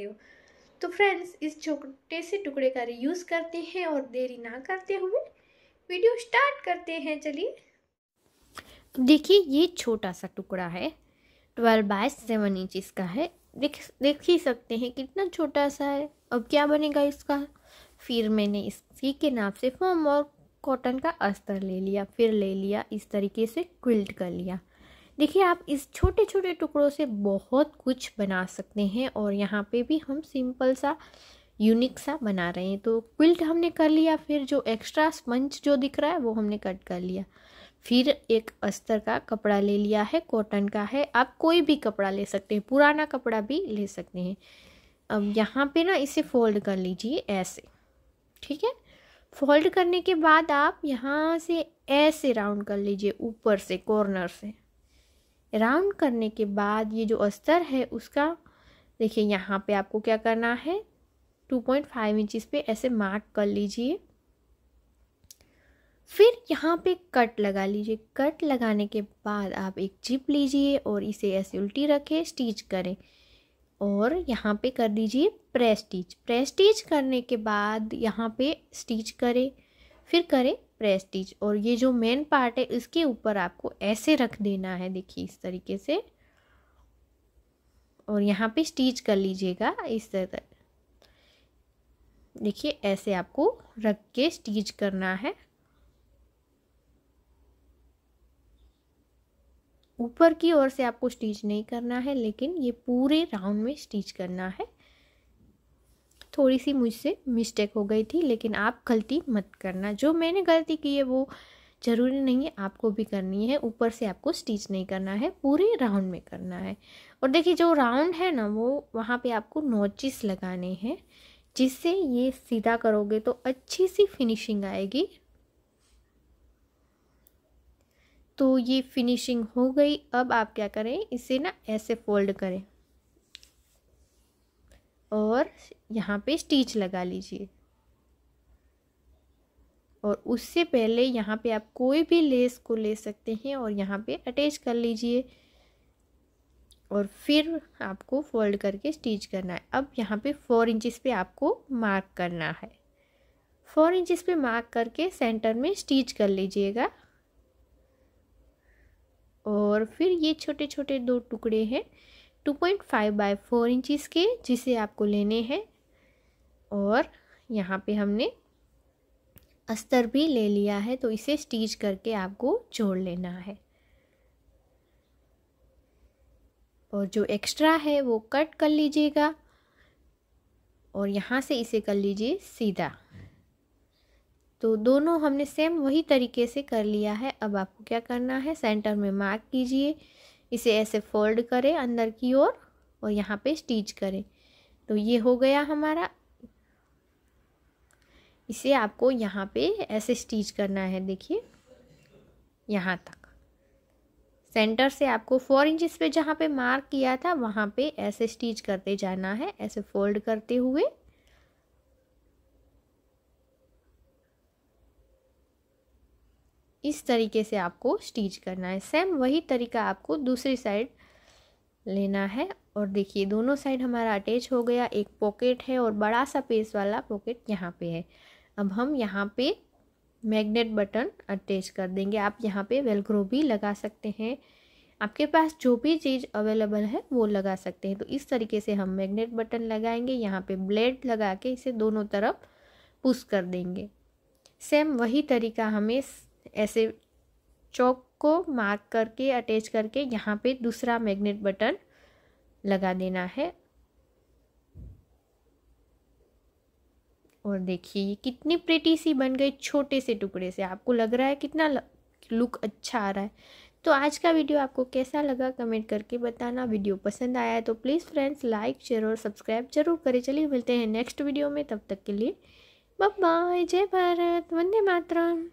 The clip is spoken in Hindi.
सकते हो तो फ्रेंड्स इस छोटे से टुकड़े का रियूज़ करते हैं और देरी ना करते हुए वीडियो स्टार्ट करते हैं चलिए देखिए ये छोटा सा टुकड़ा है ट्वेल्व बाय सेवन इंच इसका है देख देख ही सकते हैं कितना छोटा सा है अब क्या बनेगा इसका फिर मैंने इसी के नाप से फॉर्म और कॉटन का अस्तर ले लिया फिर ले लिया इस तरीके से क्विल्ट कर लिया देखिए आप इस छोटे छोटे टुकड़ों से बहुत कुछ बना सकते हैं और यहाँ पे भी हम सिंपल सा यूनिक सा बना रहे हैं तो क्विल्ट हमने कर लिया फिर जो एक्स्ट्रा स्पंज जो दिख रहा है वो हमने कट कर लिया फिर एक अस्तर का कपड़ा ले लिया है कॉटन का है आप कोई भी कपड़ा ले सकते हैं पुराना कपड़ा भी ले सकते हैं अब यहाँ पे ना इसे फोल्ड कर लीजिए ऐसे ठीक है फोल्ड करने के बाद आप यहाँ से ऐसे राउंड कर लीजिए ऊपर से कॉर्नर से राउंड करने के बाद ये जो अस्तर है उसका देखिए यहाँ पे आपको क्या करना है टू पॉइंट फाइव इंचिस पे ऐसे मार्क कर लीजिए फिर यहाँ पे कट लगा लीजिए कट लगाने के बाद आप एक चिप लीजिए और इसे ऐसे उल्टी रखें स्टिच करें और यहाँ पे कर दीजिए प्रेस स्टिच प्रेस स्टिच करने के बाद यहाँ पे स्टिच करें फिर करें प्रेस्टीज और ये जो मेन पार्ट है इसके ऊपर आपको ऐसे रख देना है देखिए इस तरीके से और यहाँ पे स्टिच कर लीजिएगा इस तरह देखिए ऐसे आपको रख के स्टिच करना है ऊपर की ओर से आपको स्टिच नहीं करना है लेकिन ये पूरे राउंड में स्टिच करना है थोड़ी सी मुझसे मिस्टेक हो गई थी लेकिन आप गलती मत करना जो मैंने गलती की है वो ज़रूरी नहीं है आपको भी करनी है ऊपर से आपको स्टिच नहीं करना है पूरे राउंड में करना है और देखिए जो राउंड है ना वो वहाँ पे आपको नोचिस लगाने हैं जिससे ये सीधा करोगे तो अच्छी सी फिनिशिंग आएगी तो ये फिनिशिंग हो गई अब आप क्या करें इसे ना ऐसे फोल्ड करें और यहाँ पे स्टिच लगा लीजिए और उससे पहले यहाँ पे आप कोई भी लेस को ले सकते हैं और यहाँ पे अटैच कर लीजिए और फिर आपको फोल्ड करके स्टिच करना है अब यहाँ पे फोर इंचिस पे आपको मार्क करना है फोर इंचिस पे मार्क करके सेंटर में स्टिच कर लीजिएगा और फिर ये छोटे छोटे दो टुकड़े हैं two point five by four inches के जिसे आपको लेने हैं और यहाँ पे हमने अस्तर भी ले लिया है तो इसे स्टिच करके आपको जोड़ लेना है और जो एक्स्ट्रा है वो कट कर लीजिएगा और यहाँ से इसे कर लीजिए सीधा तो दोनों हमने सेम वही तरीके से कर लिया है अब आपको क्या करना है सेंटर में मार्क कीजिए इसे ऐसे फोल्ड करें अंदर की ओर और, और यहाँ पे स्टिच करें तो ये हो गया हमारा इसे आपको यहाँ पे ऐसे स्टिच करना है देखिए यहाँ तक सेंटर से आपको फोर इंचज़ पे जहाँ पे मार्क किया था वहाँ पे ऐसे स्टिच करते जाना है ऐसे फोल्ड करते हुए इस तरीके से आपको स्टिच करना है सेम वही तरीका आपको दूसरी साइड लेना है और देखिए दोनों साइड हमारा अटैच हो गया एक पॉकेट है और बड़ा सा पेस वाला पॉकेट यहाँ पे है अब हम यहाँ पे मैग्नेट बटन अटैच कर देंगे आप यहाँ पे वेलक्रो भी लगा सकते हैं आपके पास जो भी चीज़ अवेलेबल है वो लगा सकते हैं तो इस तरीके से हम मैग्नेट बटन लगाएंगे यहाँ पे ब्लेड लगा के इसे दोनों तरफ पुश कर देंगे सेम वही तरीका हमें ऐसे चौक को मार्क करके अटैच करके यहाँ पे दूसरा मैग्नेट बटन लगा देना है और देखिए ये कितनी प्रिटी सी बन गई छोटे से टुकड़े से आपको लग रहा है कितना लुक अच्छा आ रहा है तो आज का वीडियो आपको कैसा लगा कमेंट करके बताना वीडियो पसंद आया है तो प्लीज़ फ्रेंड्स लाइक शेयर और सब्सक्राइब जरूर करें चलिए मिलते हैं नेक्स्ट वीडियो में तब तक के लिए बाय जय भारत वंदे मातरम